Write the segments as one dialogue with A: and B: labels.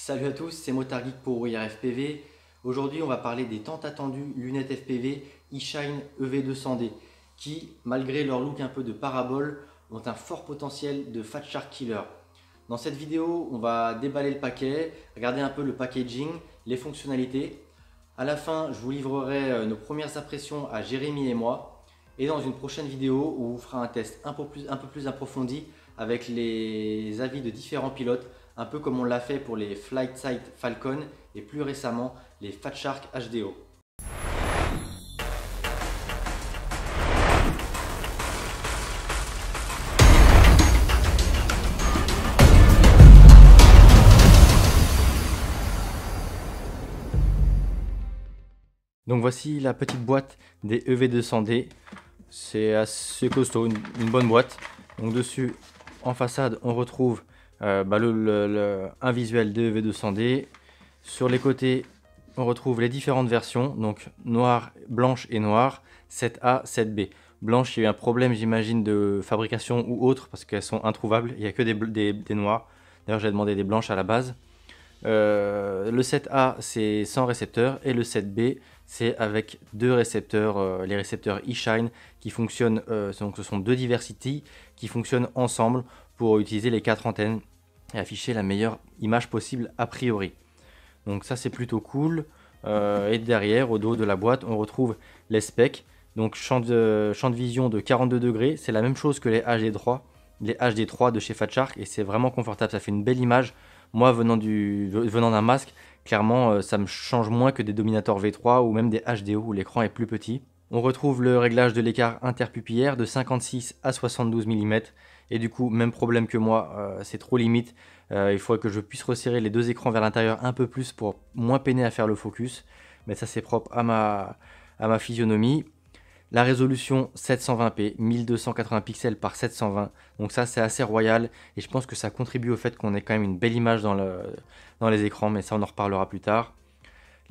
A: Salut à tous, c'est Geek pour IRFPV. Aujourd'hui, on va parler des tant attendues lunettes FPV eShine EV200D qui, malgré leur look un peu de parabole, ont un fort potentiel de fat shark killer. Dans cette vidéo, on va déballer le paquet, regarder un peu le packaging, les fonctionnalités. À la fin, je vous livrerai euh, nos premières impressions à Jérémy et moi. Et dans une prochaine vidéo, on vous fera un test un peu plus approfondi avec les avis de différents pilotes un peu comme on l'a fait pour les Flight Sight Falcon et plus récemment les Fatshark HDO. Donc voici la petite boîte des EV200D. C'est assez costaud, une, bonne boîte. Donc dessus, en façade, on retrouve euh, bah, le, un visuel de V200D. Sur les côtés, on retrouve les différentes versions, donc noir, blanche et noir 7A, 7B. Blanche, il y a eu un problème, j'imagine, de fabrication ou autre, parce qu'elles sont introuvables, il n'y a que des, des, noires. D'ailleurs, j'ai demandé des blanches à la base. Euh, le 7A, c'est sans récepteur, et le 7B, c'est avec deux récepteurs, euh, les récepteurs eShine, qui fonctionnent, donc ce sont deux diversités, qui fonctionnent ensemble pour utiliser les quatre antennes et afficher la meilleure image possible a priori. Donc ça c'est plutôt cool. Euh, et derrière, au dos de la boîte, on retrouve les specs. Donc champ de, vision de 42 degrés, c'est la même chose que les HD3, les HD3 de chez Fat Shark et c'est vraiment confortable, ça fait une belle image. Moi venant venant d'un masque, clairement euh, ça me change moins que des Dominator V3 ou même des HDO où l'écran est plus petit. On retrouve le réglage de l'écart interpupillaire de 56 à 72 mm et du coup, même problème que moi, euh, c'est trop limite. Euh, il faudrait que je puisse resserrer les deux écrans vers l'intérieur un peu plus pour moins peiner à faire le focus. Mais ça, c'est propre à ma, à ma physionomie. La résolution 720p, 1280 pixels par 720. Donc ça, c'est assez royal. Et je pense que ça contribue au fait qu'on ait quand même une belle image dans, le, dans les écrans. Mais ça, on en reparlera plus tard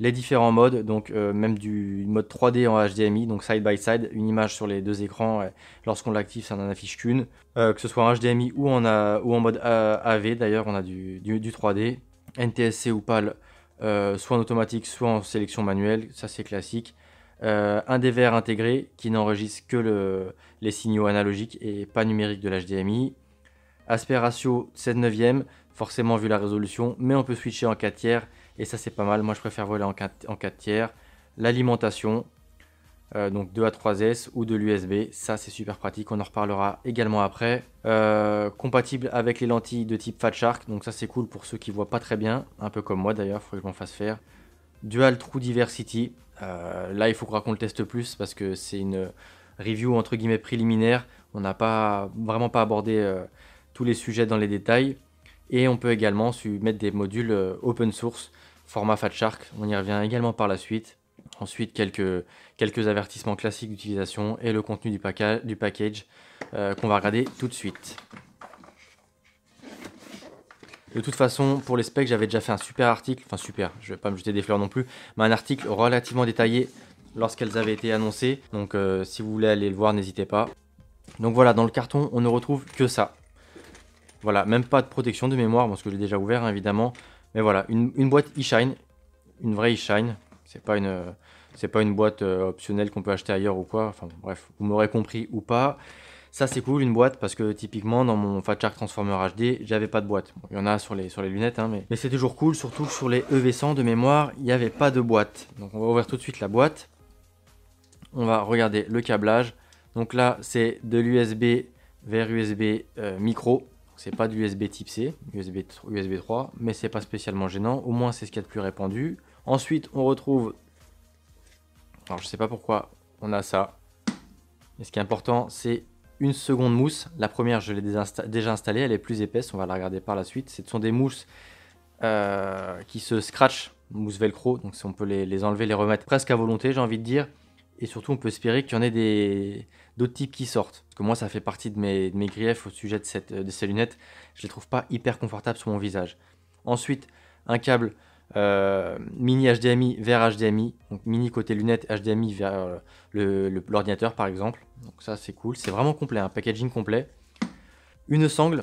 A: les différents modes, donc euh, même du mode 3D en HDMI, donc side by side, une image sur les deux écrans, lorsqu'on l'active, ça n'en affiche qu'une. Euh, que ce soit en HDMI ou en, en mode AV, d'ailleurs, on a du, du, 3D. NTSC ou PAL, euh, soit en automatique, soit en sélection manuelle, ça c'est classique. un DVR intégré qui n'enregistre que le, les signaux analogiques et pas numériques de l'HDMI. Aspect ratio 7 9 forcément vu la résolution, mais on peut switcher en 4 tiers et ça, c'est pas mal. Moi, je préfère voler en 4, tiers. L'alimentation, euh, donc 2 à 3S ou de l'USB. Ça, c'est super pratique. On en reparlera également après. Euh, compatible avec les lentilles de type Fat Shark. Donc ça, c'est cool pour ceux qui voient pas très bien. Un peu comme moi d'ailleurs, il faut que je m'en fasse faire. Dual True Diversity. Euh, là, il faut qu'on le teste plus parce que c'est une review entre guillemets préliminaire. On n'a pas vraiment pas abordé tous les sujets dans les détails. Et on peut également mettre des modules open source format Fat Shark, on y revient également par la suite. Ensuite, quelques, avertissements classiques d'utilisation et le contenu du, du package euh, qu'on va regarder tout de suite. De toute façon, pour les specs, j'avais déjà fait un super article, enfin super, je vais pas me jeter des fleurs non plus, mais un article relativement détaillé lorsqu'elles avaient été annoncées. Donc euh, si vous voulez aller le voir, n'hésitez pas. Donc voilà, dans le carton, on ne retrouve que ça. Voilà, même pas de protection de mémoire, parce que j'ai déjà ouvert hein, évidemment. Mais voilà, une, boîte e-shine, une vraie e-shine, c'est pas une, c'est pas une boîte euh, optionnelle qu'on peut acheter ailleurs ou quoi. Enfin bref, vous m'aurez compris ou pas. Ça c'est cool une boîte parce que typiquement dans mon Fat Transformer HD, j'avais pas de boîte. il y en a sur les, sur les lunettes, hein, mais, c'est toujours cool, surtout sur les EV100 de mémoire, il n'y avait pas de boîte. Donc on va ouvrir tout de suite la boîte. On va regarder le câblage. Donc là c'est de l'USB vers USB euh, micro. C'est pas du USB type C, USB, USB 3, mais c'est pas spécialement gênant. Au moins, c'est ce qu'il y a de plus répandu. Ensuite, on retrouve. Alors, je sais pas pourquoi on a ça. Et ce qui est important, c'est une seconde mousse. La première, je l'ai déjà installée. Elle est plus épaisse. On va la regarder par la suite. Ce sont des mousses euh, qui se scratchent, mousse velcro. Donc, on peut les enlever, les remettre presque à volonté, j'ai envie de dire. Et surtout, on peut espérer qu'il y en ait d'autres types qui sortent. Parce que moi, ça fait partie de mes, griefs au sujet de, ces lunettes. Je les trouve pas hyper confortables sur mon visage. Ensuite, un câble euh, mini HDMI vers HDMI, donc mini côté lunettes, HDMI vers euh, l'ordinateur par exemple. Donc ça c'est cool, c'est vraiment complet, un packaging complet. Une sangle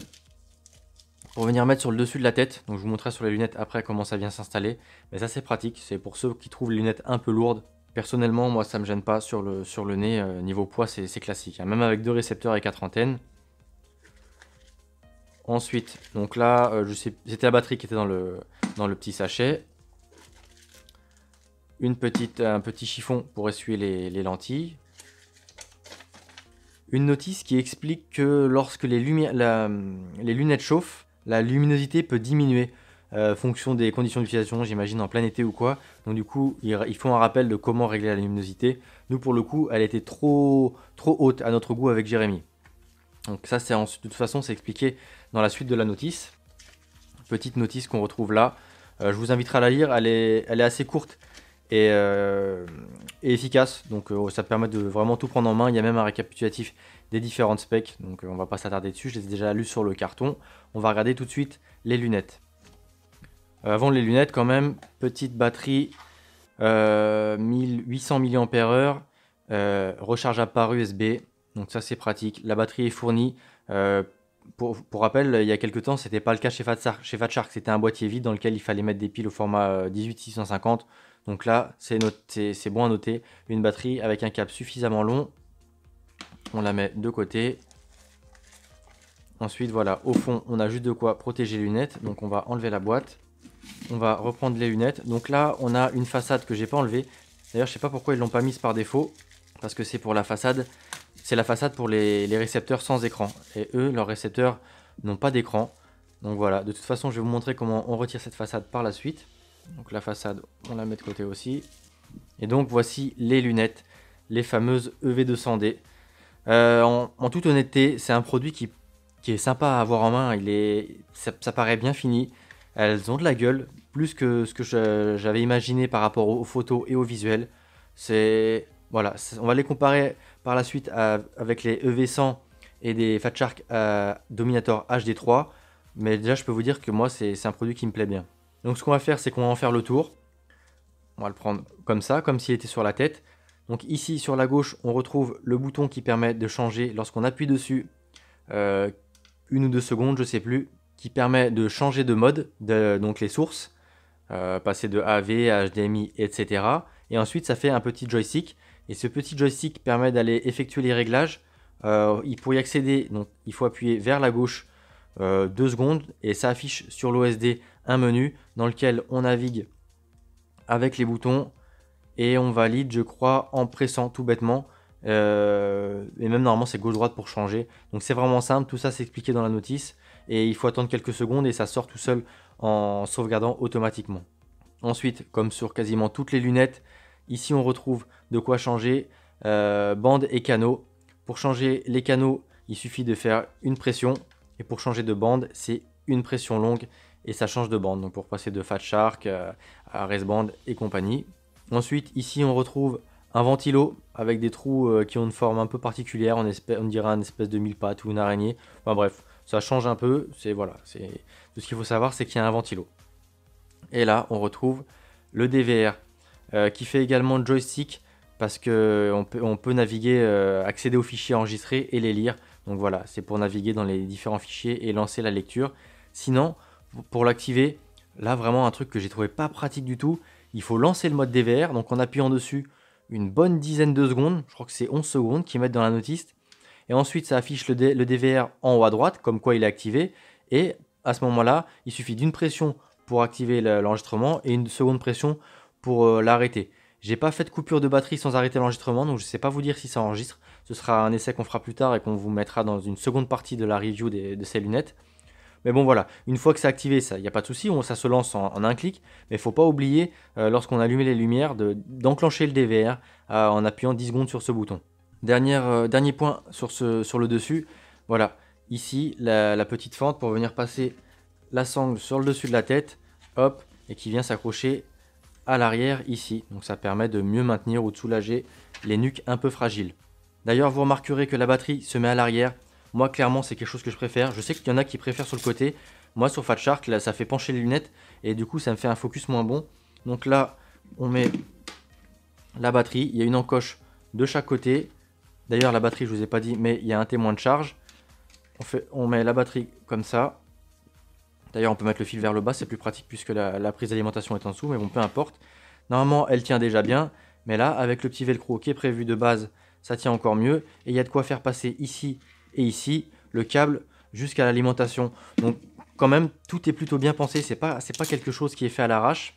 A: pour venir mettre sur le dessus de la tête, donc je vous montrerai sur les lunettes après comment ça vient s'installer. Mais ça c'est pratique, c'est pour ceux qui trouvent les lunettes un peu lourdes, Personnellement, moi, ça ne me gêne pas sur le, sur le nez. Euh, niveau poids, c'est classique. Hein. Même avec deux récepteurs et quatre antennes. Ensuite, donc là, euh, je sais, c'était la batterie qui était dans le, dans le petit sachet. Une petite, un petit chiffon pour essuyer les, lentilles. Une notice qui explique que lorsque les, les lunettes chauffent, la luminosité peut diminuer. Euh, fonction des conditions d'utilisation, j'imagine en plein été ou quoi. Donc du coup, ils, font un rappel de comment régler la luminosité. Nous, pour le coup, elle était trop, trop haute à notre goût avec Jérémy. Donc ça, c'est de toute façon, c'est expliqué dans la suite de la notice. Petite notice qu'on retrouve là. Euh, je vous inviterai à la lire, elle est, elle est assez courte et, euh, efficace. Donc ça permet de vraiment tout prendre en main. Il y a même un récapitulatif des différentes specs. Donc on va pas s'attarder dessus, je les déjà lu sur le carton. On va regarder tout de suite les lunettes. Euh, avant les lunettes quand même, petite batterie 1800 mAh, rechargeable par USB, donc ça c'est pratique. La batterie est fournie. Euh, pour, rappel, il y a quelques temps, ce n'était pas le cas chez Fatshark. Chez c'était un boîtier vide dans lequel il fallait mettre des piles au format 18650. Euh, donc là, c'est bon à noter. Une batterie avec un câble suffisamment long. On la met de côté. Ensuite, voilà, au fond, on a juste de quoi protéger les lunettes. Donc on va enlever la boîte on va reprendre les lunettes. Donc là, on a une façade que j'ai pas enlevée. D'ailleurs, je sais pas pourquoi ils l'ont pas mise par défaut, parce que c'est pour la façade. C'est la façade pour les, récepteurs sans écran. Et eux, leurs récepteurs n'ont pas d'écran. Donc voilà, de toute façon, je vais vous montrer comment on retire cette façade par la suite. Donc la façade, on la met de côté aussi. Et donc voici les lunettes, les fameuses EV200D. Euh, en, toute honnêteté, c'est un produit qui, est sympa à avoir en main. Il est, ça paraît bien fini. Elles ont de la gueule, plus que ce que j'avais imaginé par rapport aux photos et aux visuels. C'est voilà, on va les comparer par la suite avec les EV100 et des Fatshark Dominator HD3. Mais déjà, je peux vous dire que moi, c'est un produit qui me plaît bien. Donc, ce qu'on va faire, c'est qu'on va en faire le tour. On va le prendre comme ça, comme s'il était sur la tête. Donc ici, sur la gauche, on retrouve le bouton qui permet de changer lorsqu'on appuie dessus euh, une ou deux secondes, je sais plus qui permet de changer de mode, donc les sources, euh, passer de AV à HDMI, etc. Et ensuite, ça fait un petit joystick. Et ce petit joystick permet d'aller effectuer les réglages. Euh, pour y accéder, il faut appuyer vers la gauche euh, deux secondes et ça affiche sur l'OSD un menu dans lequel on navigue avec les boutons et on valide, je crois, en pressant tout bêtement. et même normalement, c'est gauche-droite pour changer. Donc c'est vraiment simple, tout ça c'est expliqué dans la notice et il faut attendre quelques secondes et ça sort tout seul en sauvegardant automatiquement. Ensuite, comme sur quasiment toutes les lunettes, ici on retrouve de quoi changer euh, bandes bande et canaux. Pour changer les canaux, il suffit de faire une pression et pour changer de bande, c'est une pression longue et ça change de bande. Donc pour passer de Fat Shark euh, à Resband et compagnie. Ensuite, ici on retrouve un ventilo avec des trous euh, qui ont une forme un peu particulière. On, dirait une espèce de mille pattes ou une araignée. Enfin bref, ça change un peu. C'est voilà. C'est tout ce qu'il faut savoir, c'est qu'il y a un ventilo. Et là, on retrouve le DVR euh, qui fait également joystick parce que on peut, naviguer, euh, accéder aux fichiers enregistrés et les lire. Donc voilà, c'est pour naviguer dans les différents fichiers et lancer la lecture. Sinon, pour l'activer, là vraiment un truc que j'ai trouvé pas pratique du tout, il faut lancer le mode DVR, donc en appuyant dessus une bonne dizaine de secondes, je crois que c'est 11 secondes qui mettent dans la notice, et ensuite, ça affiche le, DVR en haut à droite, comme quoi il est activé. Et à ce moment-là, il suffit d'une pression pour activer l'enregistrement et une seconde pression pour l'arrêter. Euh, l'arrêter. J'ai pas fait de coupure de batterie sans arrêter l'enregistrement, donc je ne sais pas vous dire si ça enregistre. Ce sera un essai qu'on fera plus tard et qu'on vous mettra dans une seconde partie de la review de ces lunettes. Mais bon voilà, une fois que c'est activé, il n'y a pas de souci, ça se lance en, un clic, mais il faut pas oublier, euh, lorsqu'on allume les lumières, d'enclencher le DVR euh, en appuyant 10 secondes sur ce bouton. Euh, dernier point sur, ce, sur le dessus. Voilà, ici, la, la, petite fente pour venir passer la sangle sur le dessus de la tête. Hop, et qui vient s'accrocher à l'arrière ici. Donc ça permet de mieux maintenir ou de soulager les nuques un peu fragiles. D'ailleurs, vous remarquerez que la batterie se met à l'arrière. Moi, clairement, c'est quelque chose que je préfère. Je sais qu'il y en a qui préfèrent sur le côté. Moi, sur Fat Shark, là, ça fait pencher les lunettes et du coup, ça me fait un focus moins bon. Donc là, on met la batterie. Il y a une encoche de chaque côté. D'ailleurs, la batterie, je vous ai pas dit, mais il y a un témoin de charge. On, fait, on met la batterie comme ça. D'ailleurs, on peut mettre le fil vers le bas, c'est plus pratique puisque la, prise d'alimentation est en dessous, mais bon, peu importe. Normalement, elle tient déjà bien, mais là, avec le petit velcro qui est prévu de base, ça tient encore mieux. Et il y a de quoi faire passer ici et ici le câble jusqu'à l'alimentation. Donc, quand même, tout est plutôt bien pensé. C'est pas, pas quelque chose qui est fait à l'arrache.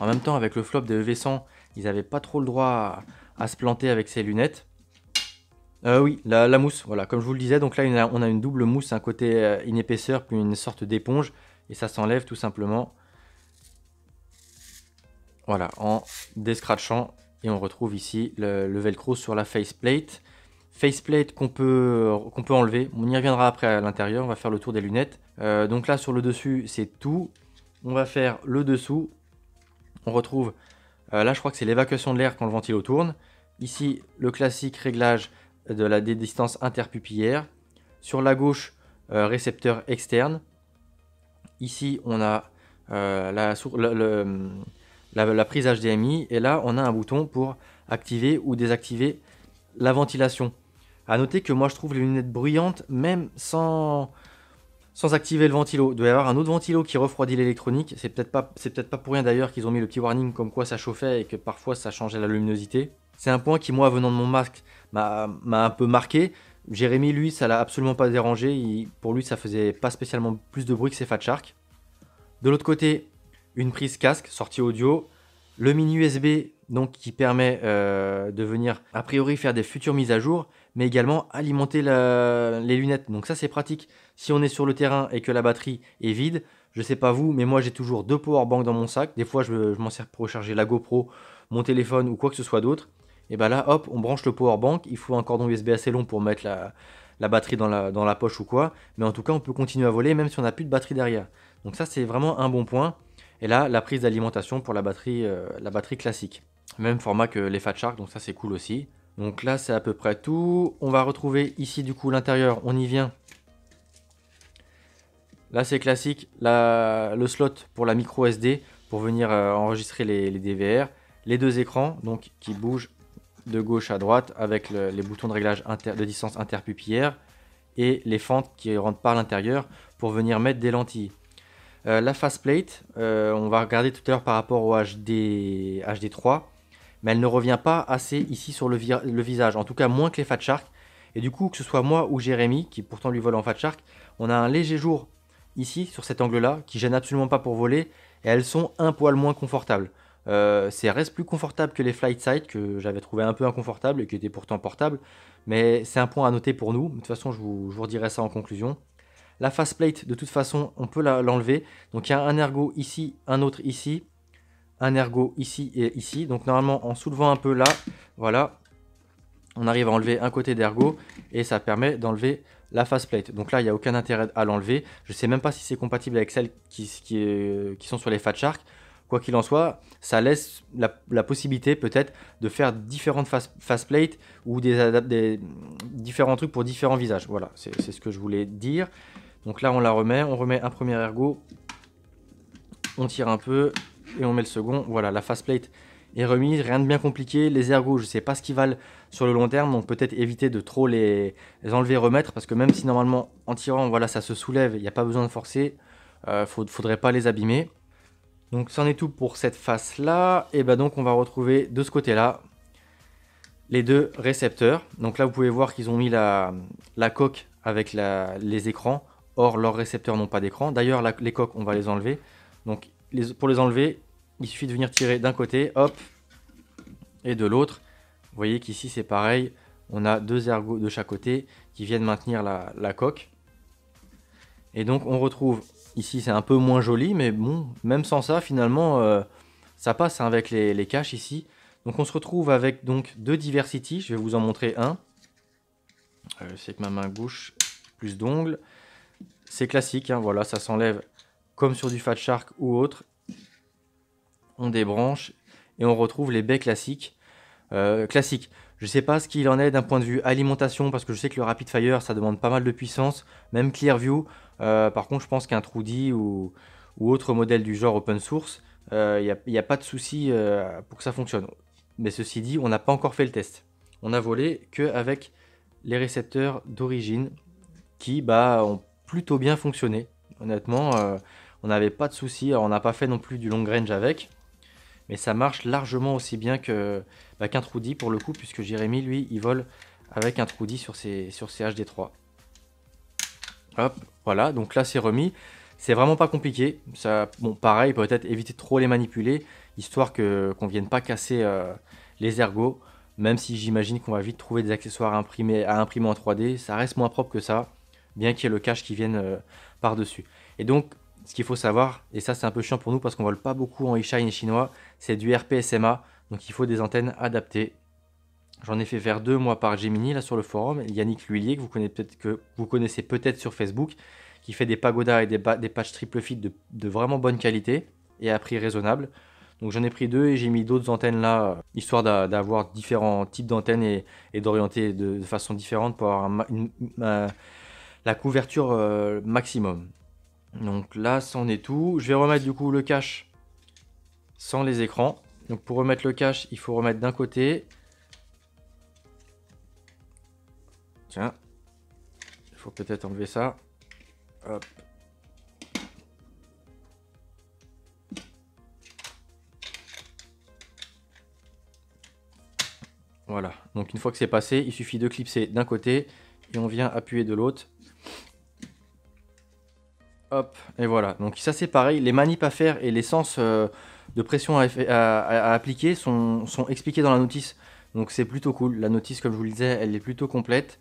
A: En même temps, avec le flop des EV100, ils n'avaient pas trop le droit à se planter avec ces lunettes. Euh, oui, la, mousse, voilà, comme je vous le disais, donc là on a une double mousse, un côté, une euh, épaisseur, puis une sorte d'éponge, et ça s'enlève tout simplement, voilà, en descratchant, et on retrouve ici le, velcro sur la faceplate. Faceplate qu'on peut, qu'on peut enlever, on y reviendra après à l'intérieur, on va faire le tour des lunettes. Euh, donc là sur le dessus c'est tout, on va faire le dessous, on retrouve, là je crois que c'est l'évacuation de l'air quand le ventilo tourne, ici le classique réglage de la, distance interpupillaire, Sur la gauche, euh, récepteur externe. Ici, on a euh, la, prise HDMI et là, on a un bouton pour activer ou désactiver la ventilation. À noter que moi, je trouve les lunettes bruyantes même sans, activer le ventilo. Il doit y avoir un autre ventilo qui refroidit l'électronique. C'est peut-être pas, pas pour rien d'ailleurs qu'ils ont mis le petit warning comme quoi ça chauffait et que parfois ça changeait la luminosité. C'est un point qui, moi, venant de mon masque, m'a un peu marqué. Jérémy, lui, ça l'a absolument pas dérangé. pour lui, ça faisait pas spécialement plus de bruit que ses Fat Shark. De l'autre côté, une prise casque, sortie audio, le mini USB donc qui permet euh, de venir a priori faire des futures mises à jour, mais également alimenter les lunettes. Donc ça c'est pratique. Si on est sur le terrain et que la batterie est vide, je sais pas vous, mais moi j'ai toujours deux power banks dans mon sac. Des fois je, je m'en sers pour recharger la GoPro, mon téléphone ou quoi que ce soit d'autre. Et bien là, hop, on branche le power bank. Il faut un cordon USB assez long pour mettre la, batterie dans la, dans la, poche ou quoi. Mais en tout cas, on peut continuer à voler même si on n'a plus de batterie derrière. Donc ça, c'est vraiment un bon point. Et là, la prise d'alimentation pour la batterie, euh, la batterie classique. Même format que les Fat Shark, donc ça, c'est cool aussi. Donc là, c'est à peu près tout. On va retrouver ici, du coup, l'intérieur. On y vient. Là, c'est classique. le slot pour la micro SD pour venir euh, enregistrer les, les DVR. Les deux écrans, donc, qui bougent de gauche à droite avec les boutons de réglage de distance interpupillaire et les fentes qui rentrent par l'intérieur pour venir mettre des lentilles. Euh, la face plate, euh, on va regarder tout à l'heure par rapport au HD, HD3, mais elle ne revient pas assez ici sur le, visage, en tout cas moins que les Fat Shark. Et du coup, que ce soit moi ou Jérémy, qui pourtant lui vole en Fat Shark, on a un léger jour ici, sur cet angle-là, qui gêne absolument pas pour voler, et elles sont un poil moins confortables. Euh, c'est reste plus confortable que les flight que j'avais trouvé un peu inconfortable et qui était pourtant portable, mais c'est un point à noter pour nous. De toute façon, je vous, redirai ça en conclusion. La face plate, de toute façon, on peut l'enlever. Donc il y a un ergo ici, un autre ici, un ergo ici et ici. Donc normalement, en soulevant un peu là, voilà, on arrive à enlever un côté d'Ergo et ça permet d'enlever la face plate. Donc là, il n'y a aucun intérêt à l'enlever. Je ne sais même pas si c'est compatible avec celles qui, sont sur les Fat Shark. Quoi qu'il en soit, ça laisse la, possibilité peut-être de faire différentes face, ou des, différents trucs pour différents visages. Voilà, c'est ce que je voulais dire. Donc là, on la remet, on remet un premier ergo, on tire un peu et on met le second. Voilà, la face est remise, rien de bien compliqué. Les ergots, je ne sais pas ce qu'ils valent sur le long terme, donc peut-être éviter de trop les, enlever remettre, parce que même si normalement en tirant, voilà, ça se soulève, il n'y a pas besoin de forcer, il euh, ne faudrait pas les abîmer. Donc c'en est tout pour cette face-là. Et ben donc on va retrouver de ce côté-là les deux récepteurs. Donc là vous pouvez voir qu'ils ont mis la, coque avec les écrans. Or leurs récepteurs n'ont pas d'écran. D'ailleurs les coques on va les enlever. Donc pour les enlever, il suffit de venir tirer d'un côté, hop, et de l'autre. Vous voyez qu'ici c'est pareil, on a deux ergots de chaque côté qui viennent maintenir la coque. Et donc on retrouve Ici, c'est un peu moins joli, mais bon, même sans ça, finalement, euh, ça passe hein, avec les, caches ici. Donc on se retrouve avec donc deux diversity, je vais vous en montrer un. Je euh, c'est que ma main gauche, plus d'ongles. C'est classique, hein, voilà, ça s'enlève comme sur du Fat Shark ou autre. On débranche et on retrouve les baies classiques. Euh, classiques. Je sais pas ce qu'il en est d'un point de vue alimentation, parce que je sais que le Rapid Fire, ça demande pas mal de puissance. Même Clearview, euh, par contre, je pense qu'un Trudy ou, autre modèle du genre open source, il euh, n'y a, pas de souci euh, pour que ça fonctionne. Mais ceci dit, on n'a pas encore fait le test. On a volé qu'avec les récepteurs d'origine qui bah, ont plutôt bien fonctionné. Honnêtement, on n'avait pas de souci. on n'a pas fait non plus du long range avec. Mais ça marche largement aussi bien que bah, qu'un Trudy pour le coup, puisque Jérémy, lui, il vole avec un Trudy sur ses, sur ses HD3. Hop, voilà, donc là c'est remis. C'est vraiment pas compliqué. Ça, bon, pareil, peut-être éviter trop les manipuler, histoire que qu'on vienne pas casser euh, les ergots. Même si j'imagine qu'on va vite trouver des accessoires imprimés à imprimer en 3D, ça reste moins propre que ça, bien qu'il y ait le cache qui vienne euh, par-dessus. Et donc, ce qu'il faut savoir, et ça c'est un peu chiant pour nous parce qu'on vole pas beaucoup en e-shine chinois, c'est du RPSMA, donc il faut des antennes adaptées. J'en ai fait vers deux, moi, par Gemini, là, sur le forum. Yannick Lhuillier, que vous connaissez peut-être, sur Facebook, qui fait des pagodas et des, des patchs triple fit de, vraiment bonne qualité et à prix raisonnable. Donc j'en ai pris deux et j'ai mis d'autres antennes là, euh, histoire d'avoir différents types d'antennes et, d'orienter de, façon différente pour avoir la couverture euh, maximum. Donc là, c'en est tout. Je vais remettre du coup le cache sans les écrans. Donc pour remettre le cache, il faut remettre d'un côté Tiens, il faut peut-être enlever ça. Voilà, donc une fois que c'est passé, il suffit de clipser d'un côté et on vient appuyer de l'autre. Hop, et voilà. Donc ça c'est pareil, les manips à faire et les sens euh, de pression à, appliquer sont, sont, expliqués dans la notice. Donc c'est plutôt cool, la notice comme je vous le disais, elle est plutôt complète.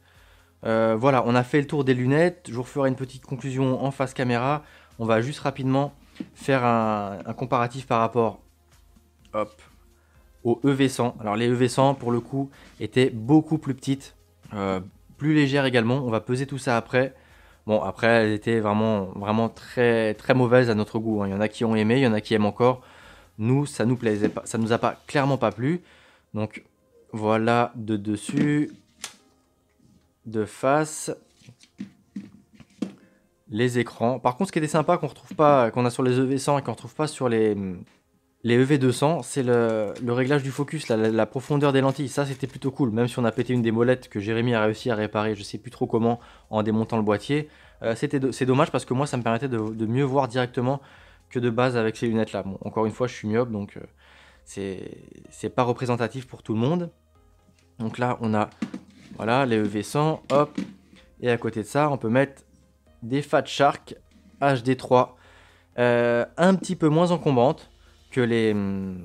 A: Euh, voilà, on a fait le tour des lunettes. Je vous referai une petite conclusion en face caméra. On va juste rapidement faire un, comparatif par rapport hop, aux EV100. Alors les EV100, pour le coup, étaient beaucoup plus petites, euh, plus légères également. On va peser tout ça après. Bon, après, elles étaient vraiment, vraiment très, très mauvaises à notre goût. Hein. Il y en a qui ont aimé, il y en a qui aiment encore. Nous, ça nous plaisait pas, ça nous a pas clairement pas plu. Donc voilà de dessus de face les écrans. Par contre, ce qui était sympa qu'on retrouve pas, qu'on a sur les EV100 et qu'on retrouve pas sur les, les EV200, c'est le, le, réglage du focus, la, profondeur des lentilles. Ça, c'était plutôt cool. Même si on a pété une des molettes que Jérémy a réussi à réparer, je sais plus trop comment, en démontant le boîtier. Euh, c'est dommage parce que moi, ça me permettait de, mieux voir directement que de base avec ces lunettes-là. encore une fois, je suis myope, donc euh, c'est c'est pas représentatif pour tout le monde. Donc là, on a voilà, les EV100, hop. Et à côté de ça, on peut mettre des Fat Shark HD3. Euh, un petit peu moins encombrante que les, hum,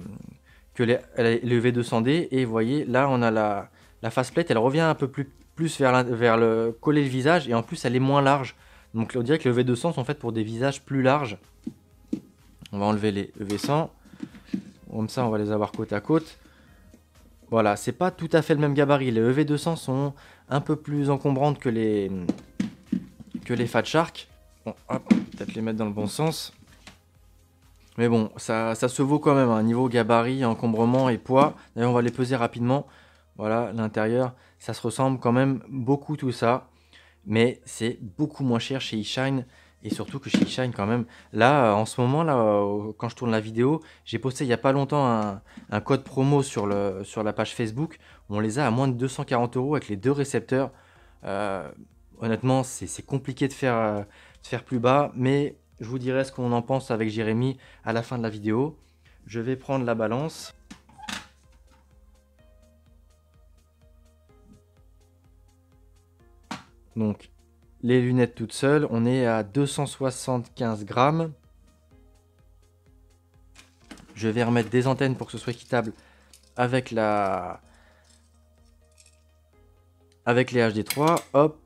A: que les, EV200D. Euh, e Et vous voyez, là, on a la, face plate, elle revient un peu plus, vers, vers le coller le visage. Et en plus, elle est moins large. Donc on dirait que les e v 200 sont faites pour des visages plus larges. On va enlever les EV100. Comme ça, on va les avoir côte à côte. Voilà, c'est pas tout à fait le même gabarit. Les EV200 sont un peu plus encombrantes que les, que les Fat Shark. Bon, hop, peut-être les mettre dans le bon sens. Mais bon, ça, se vaut quand même, un hein. niveau gabarit, encombrement et poids. D'ailleurs, on va les peser rapidement. Voilà, l'intérieur, ça se ressemble quand même beaucoup tout ça. Mais c'est beaucoup moins cher chez eShine et surtout que She Shine quand même. Là, euh, en ce moment, là, euh, quand je tourne la vidéo, j'ai posté il n'y a pas longtemps un, code promo sur, le, sur la page Facebook. On les a à moins de 240 euros avec les deux récepteurs. Euh, honnêtement, c'est compliqué de faire, de faire plus bas, mais je vous dirai ce qu'on en pense avec Jérémy à la fin de la vidéo. Je vais prendre la balance. Donc les lunettes toutes seules, on est à 275 grammes. Je vais remettre des antennes pour que ce soit équitable avec la avec les HD3. Hop,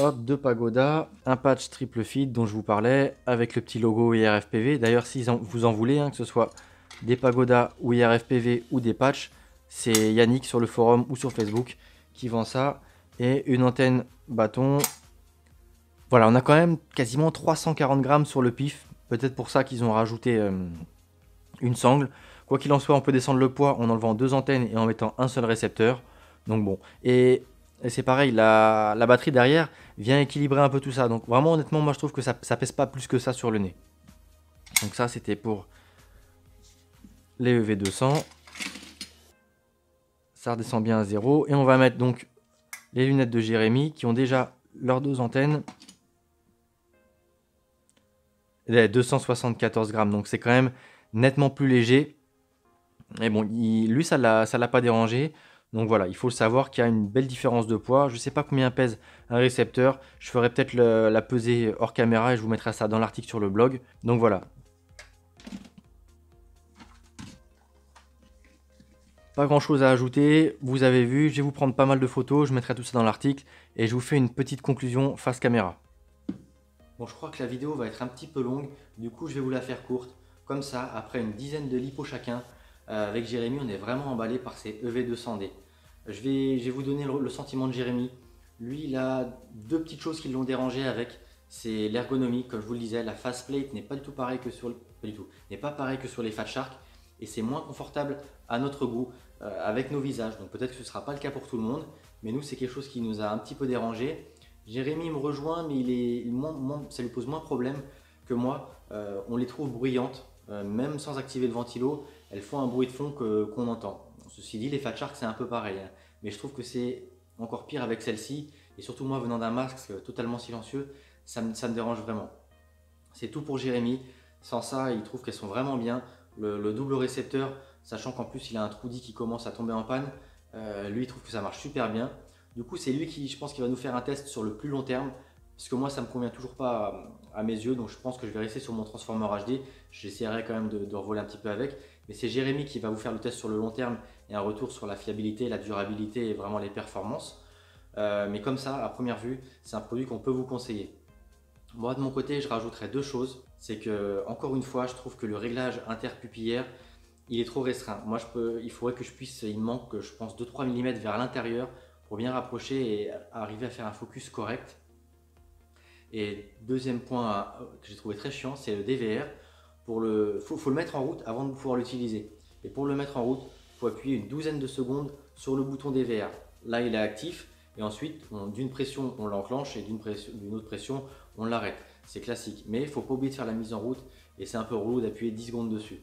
A: hop, deux pagodas, un patch triple feed dont je vous parlais avec le petit logo IRFPV. D'ailleurs, si vous en voulez, hein, que ce soit des pagodas ou IRFPV ou des patchs, c'est Yannick sur le forum ou sur Facebook qui vend ça. Et une antenne bâton voilà, on a quand même quasiment 340 grammes sur le pif. Peut-être pour ça qu'ils ont rajouté euh, une sangle. Quoi qu'il en soit, on peut descendre le poids en enlevant deux antennes et en mettant un seul récepteur. Donc bon, et, c'est pareil, la, batterie derrière vient équilibrer un peu tout ça. Donc vraiment honnêtement, moi je trouve que ça, ça pèse pas plus que ça sur le nez. Donc ça, c'était pour les EV200. Ça redescend bien à zéro. Et on va mettre donc les lunettes de Jérémy qui ont déjà leurs deux antennes 274 grammes, donc c'est quand même nettement plus léger. Mais bon, lui, ça ne l'a pas dérangé. Donc voilà, il faut le savoir qu'il y a une belle différence de poids. Je ne sais pas combien pèse un récepteur. Je ferai peut-être la peser hors caméra et je vous mettrai ça dans l'article sur le blog. Donc voilà. Pas grand chose à ajouter. Vous avez vu, je vais vous prendre pas mal de photos. Je mettrai tout ça dans l'article et je vous fais une petite conclusion face caméra. Bon, je crois que la vidéo va être un petit peu longue, du coup je vais vous la faire courte. Comme ça, après une dizaine de lipos chacun, euh, avec Jérémy, on est vraiment emballé par ces EV200D. Je vais, vous donner le, sentiment de Jérémy. Lui, il a deux petites choses qui l'ont dérangé avec. C'est l'ergonomie, comme je vous le disais, la face plate n'est pas du tout pareil que sur, tout, n'est pas pareil que sur les Fat et c'est moins confortable à notre goût euh, avec nos visages. Donc peut-être que ce ne sera pas le cas pour tout le monde, mais nous c'est quelque chose qui nous a un petit peu dérangé Jérémy me rejoint, mais ça lui pose moins problème que moi. Euh, on les trouve bruyantes, euh, même sans activer le ventilo, elles font un bruit de fond qu'on entend. Ceci dit, les Fat c'est un peu pareil, hein. mais je trouve que c'est encore pire avec celle-ci, et surtout moi venant d'un masque euh, totalement silencieux, ça me, dérange vraiment. C'est tout pour Jérémy, sans ça, il trouve qu'elles sont vraiment bien. Le, double récepteur, sachant qu'en plus il a un Trudy qui commence à tomber en panne, lui il trouve que ça marche super bien. Du coup, c'est lui qui, je pense, qu'il va nous faire un test sur le plus long terme. Parce que moi, ça me convient toujours pas euh, à, mes yeux. Donc, je pense que je vais rester sur mon Transformer HD. J'essaierai quand même de, revoler un petit peu avec. Mais c'est Jérémy qui va vous faire le test sur le long terme et un retour sur la fiabilité, la durabilité et vraiment les performances. Euh, mais comme ça, à première vue, c'est un produit qu'on peut vous conseiller. Moi, de mon côté, je rajouterai deux choses. C'est que, encore une fois, je trouve que le réglage interpupillaire, il est trop restreint. Moi, je peux, il faudrait que je puisse, il manque, je pense, 2-3 mm vers l'intérieur pour bien rapprocher et arriver à faire un focus correct. Et deuxième point euh, que j'ai trouvé très chiant, c'est le DVR. Pour le, faut, le mettre en route avant de pouvoir l'utiliser. Et pour le mettre en route, faut appuyer une douzaine de secondes sur le bouton DVR. Là, il est actif. Et ensuite, d'une pression, on l'enclenche et d'une autre pression, on l'arrête. C'est classique. Mais il faut pas oublier de faire la mise en route. Et c'est un peu relou d'appuyer 10 secondes dessus.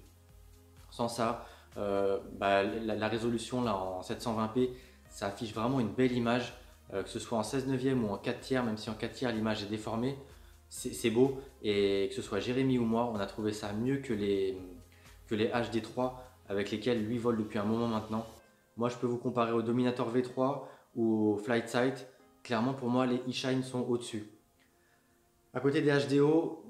A: Sans ça, euh, bah, la, la, résolution là en 720p, ça affiche vraiment une belle image, euh, que ce soit en 16 neuvième ou en 4 tiers, même si en 4 tiers l'image est déformée, c'est beau. Et que ce soit Jérémy ou moi, on a trouvé ça mieux que les, que les HD3 avec lesquels lui vole depuis un moment maintenant. Moi, je peux vous comparer au Dominator V3 ou au Flight Sight. Clairement, pour moi, les e-shine sont au-dessus. À côté des HDO,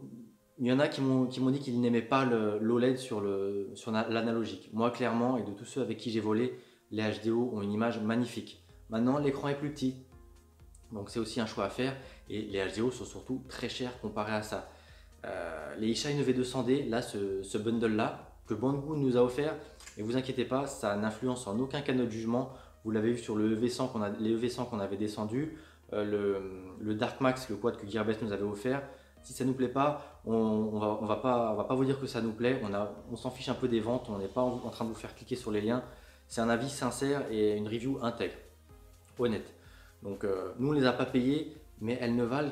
A: il y en a qui m'ont dit qu'ils n'aimaient pas l'OLED e sur l'analogique. Moi, clairement, et de tous ceux avec qui j'ai volé, les HDO ont une image magnifique. Maintenant, l'écran est plus petit. Donc c'est aussi un choix à faire et les HDO sont surtout très chers comparé à ça. Euh, les Shine V200D, là, ce, bundle-là, que Banggood nous a offert, et vous inquiétez pas, ça n'influence en aucun cas notre jugement. Vous l'avez vu sur le 100 e qu'on les EV100 qu'on avait descendu, euh, le, le, Dark Max, le quad que Gearbest nous avait offert. Si ça nous plaît pas, on, on, va, pas, va pas vous dire que ça nous plaît. On, s'en fiche un peu des ventes. On n'est pas en, train de vous faire cliquer sur les liens c'est un avis sincère et une review intègre, honnête. Donc euh, nous, on ne les a pas payés, mais elles ne valent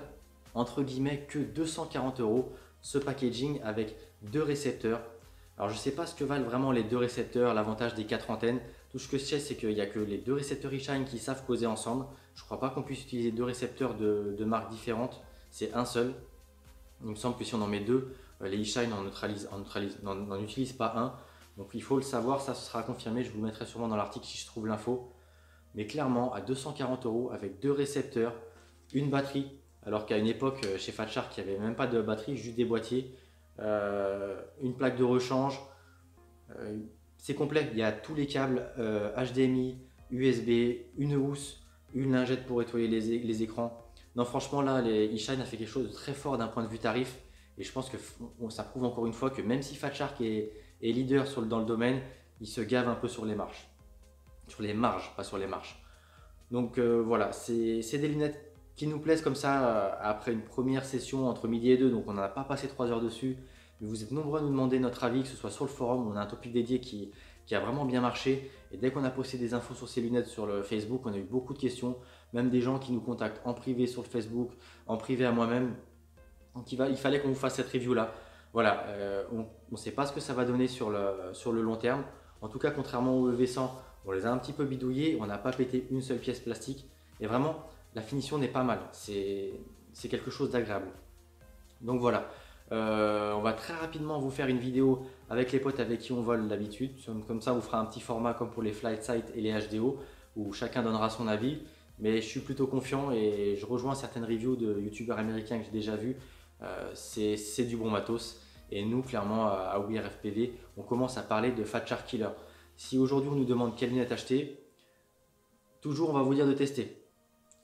A: entre guillemets que 240 euros ce packaging avec deux récepteurs. Alors je ne sais pas ce que valent vraiment les deux récepteurs, l'avantage des quatre antennes. Tout ce que je sais, c'est qu'il n'y a que les deux récepteurs eShine qui savent causer ensemble. Je ne crois pas qu'on puisse utiliser deux récepteurs de, marques différentes, c'est un seul. Il me semble que si on en met deux, euh, les eShine n'en n'en, pas un. Donc il faut le savoir, ça sera confirmé, je vous mettrai sûrement dans l'article si je trouve l'info. Mais clairement, à 240 euros, avec deux récepteurs, une batterie, alors qu'à une époque, euh, chez Fatshark, il n'y avait même pas de batterie, juste des boîtiers, euh, une plaque de rechange. Euh, c'est complet, il y a tous les câbles HDMI, USB, une housse, une lingette pour nettoyer les, écrans. Non, franchement, là, eShine a fait quelque chose de très fort d'un point de vue tarif. Et je pense que ça prouve encore une fois que même si Fatshark est et leader dans le domaine, il se gave un peu sur les marches. Sur les marges, pas sur les marches. Donc euh, voilà, c'est des lunettes qui nous plaisent comme ça euh, après une première session entre midi et deux, donc on a pas passé trois heures dessus. Mais vous êtes nombreux à nous demander notre avis, que ce soit sur le forum, on a un topic dédié qui, a vraiment bien marché. Et dès qu'on a posté des infos sur ces lunettes sur le Facebook, on a eu beaucoup de questions, même des gens qui nous contactent en privé sur le Facebook, en privé à moi-même. Donc il fallait qu'on vous fasse cette review là voilà, euh, on ne sait pas ce que ça va donner sur le, long terme. En tout cas, contrairement au EV100, on les a un petit peu bidouillés, on n'a pas pété une seule pièce plastique. Et vraiment, la finition n'est pas mal, c'est quelque chose d'agréable. Donc voilà, euh, on va très rapidement vous faire une vidéo avec les potes avec qui on vole d'habitude. Comme ça, on vous fera un petit format comme pour les flight sites et les HDO, où chacun donnera son avis. Mais je suis plutôt confiant et je rejoins certaines reviews de youtubeurs américains que j'ai déjà vus. Euh, c'est du bon matos. Et nous, clairement, à FPV, on commence à parler de Fat Shark Killer. Si aujourd'hui on nous demande quelle lunette acheter, toujours on va vous dire de tester.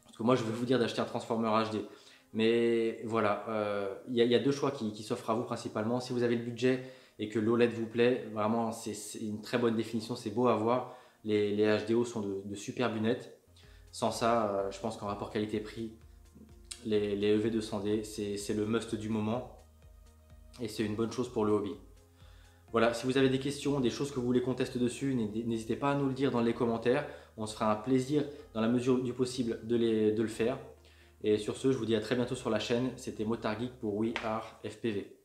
A: Parce que moi, je vais vous dire d'acheter un Transformer HD. Mais voilà, euh, il y, a deux choix qui, s'offrent à vous principalement. Si vous avez le budget et que l'OLED vous plaît, vraiment, c'est une très bonne définition, c'est beau à voir. Les, HDO sont de, superbes lunettes. Sans ça, euh, je pense qu'en rapport qualité-prix, les EV200D, e c'est le must du moment et c'est une bonne chose pour le hobby. Voilà, si vous avez des questions, des choses que vous voulez contester dessus, n'hésitez pas à nous le dire dans les commentaires. On se fera un plaisir, dans la mesure du possible, de, de le faire. Et sur ce, je vous dis à très bientôt sur la chaîne. C'était Geek pour We Are FPV.